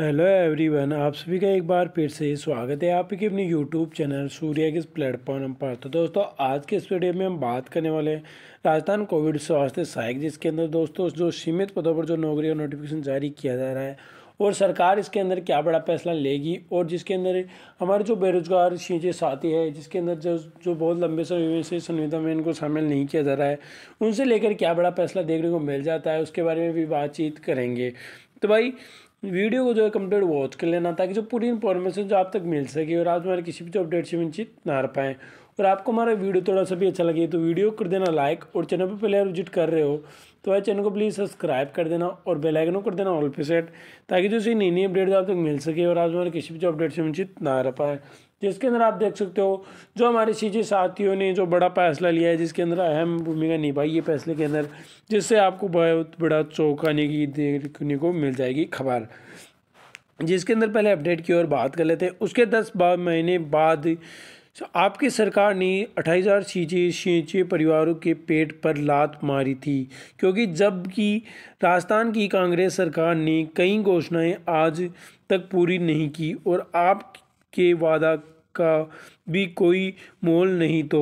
hello everyone आप सभी का एक बार फिर से स्वागत है आपके अपने यूट्यूब चैनल सूर्य के प्लेटफॉर्म पर तो दोस्तों आज के इस वीडियो में हम बात करने वाले हैं राजस्थान कोविड स्वास्थ्य सहायक जिसके अंदर दोस्तों जो सीमित पदों पर जो नौकरी और नोटिफिकेशन जारी किया जा रहा है और सरकार इसके अंदर क्या बड़ा फैसला लेगी और जिसके अंदर हमारे जो बेरोजगार चीज़ें साथी है जिसके अंदर जो जो बहुत लंबे समय से संविधा में इनको शामिल नहीं किया जा रहा है उनसे लेकर क्या बड़ा फैसला देखने को मिल जाता है उसके बारे में भी बातचीत करेंगे तो भाई वीडियो को जो है कंप्लीट वॉच कर लेना ताकि जो पूरी इन्फॉर्मेशन जो आप तक मिल सके और आप हमारे किसी भी जो अपडेट से वंचित ना रह पाएँ और आपको हमारा वीडियो थोड़ा सा भी अच्छा लगे तो वीडियो कर देना लाइक और चैनल पर पहले विजिट कर रहे हो तो वह चैनल को प्लीज़ सब्सक्राइब कर देना और बेलाइकन कर देना ऑल पे सेट ताकि जो इसे नई नई अपडेट आप तक मिल सके और आप हमारे किसी भी जो अपडेट से वंचित ना रह पाएँ जिसके अंदर आप देख सकते हो जो हमारे सीजे साथियों ने जो बड़ा फैसला लिया है जिसके अंदर अहम भूमिका निभाई है फैसले के अंदर जिससे आपको बहुत बड़ा चौंकाने की देखने को मिल जाएगी खबर जिसके अंदर पहले अपडेट की ओर बात कर लेते हैं उसके दस महीने बाद आपकी सरकार ने अट्ठाईस हज़ार सी सीचे परिवारों के पेट पर लात मारी थी क्योंकि जबकि राजस्थान की कांग्रेस सरकार ने कई घोषणाएं आज तक पूरी नहीं की और आप के वादा का भी कोई मोल नहीं तो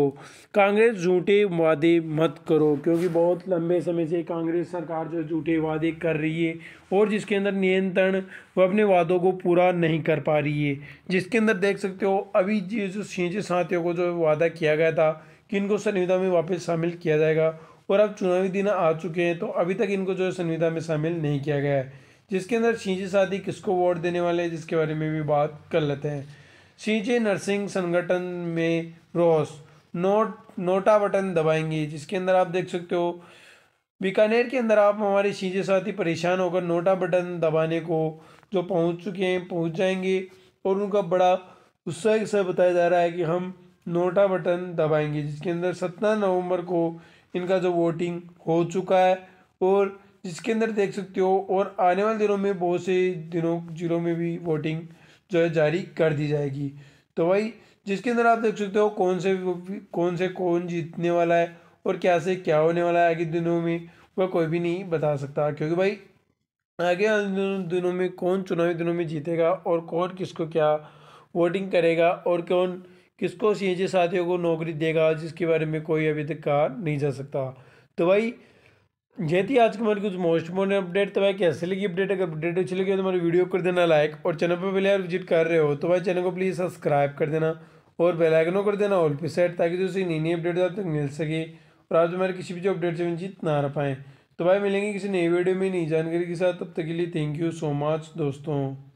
कांग्रेस झूठे वादे मत करो क्योंकि बहुत लंबे समय से कांग्रेस सरकार जो झूठे वादे कर रही है और जिसके अंदर नियंत्रण वो अपने वादों को पूरा नहीं कर पा रही है जिसके अंदर देख सकते हो अभी जो जो सिंचित साथियों को जो वादा किया गया था कि इनको संविधा में वापस शामिल किया जाएगा और अब चुनावी दिन आ चुके हैं तो अभी तक इनको जो है संविधा में शामिल नहीं किया गया है जिसके अंदर शींचे शादी किसको वोट देने वाले हैं जिसके बारे में भी बात कर लेते हैं शींचे नर्सिंग संगठन में रोस नोट नोटा बटन दबाएंगे जिसके अंदर आप देख सकते हो बीकानेर के अंदर आप हमारे शींचे साथी परेशान होकर नोटा बटन दबाने को जो पहुंच चुके हैं पहुंच जाएंगे और उनका बड़ा उत्साह से बताया जा रहा है कि हम नोटा बटन दबाएंगे जिसके अंदर सत्रह नवंबर को इनका जो वोटिंग हो चुका है और जिसके अंदर देख सकते हो और आने वाले दिनों में बहुत से दिनों जिलों में भी वोटिंग जो है जारी कर दी जाएगी तो भाई जिसके अंदर आप देख सकते हो कौन से कौन से कौन जीतने वाला है और क्या से क्या होने वाला है आगे दिनों में वह कोई भी नहीं बता सकता क्योंकि भाई आगे दिनों में कौन चुनावी दिनों में जीतेगा और कौन किसको क्या वोटिंग करेगा और कौन किसको सी साथियों को नौकरी देगा जिसके बारे में कोई अभी तक कहा नहीं जा सकता तो भाई ये थी आज की हमारी कुछ मोस्ट इंपॉर्टेंट अपडेट तो भाई कैसे लगी अपडेट अगर अपडेट अच्छी लगी तो हमारी वीडियो कर देना लाइक और चैनल पर पहले यार विजिट कर रहे हो तो भाई चैनल को प्लीज़ सब्सक्राइब कर देना और बेलाइकनों कर देना ऑल पी सेट ताकि जो उसे नई नई अपडेट आप तक मिल सके और आप हमारे किसी भी जो अपडेट से वंचित ना रह पाएँ तो भाई मिलेंगे किसी नई वीडियो में नई जानकारी के साथ तब तक के लिए थैंक यू सो मच दोस्तों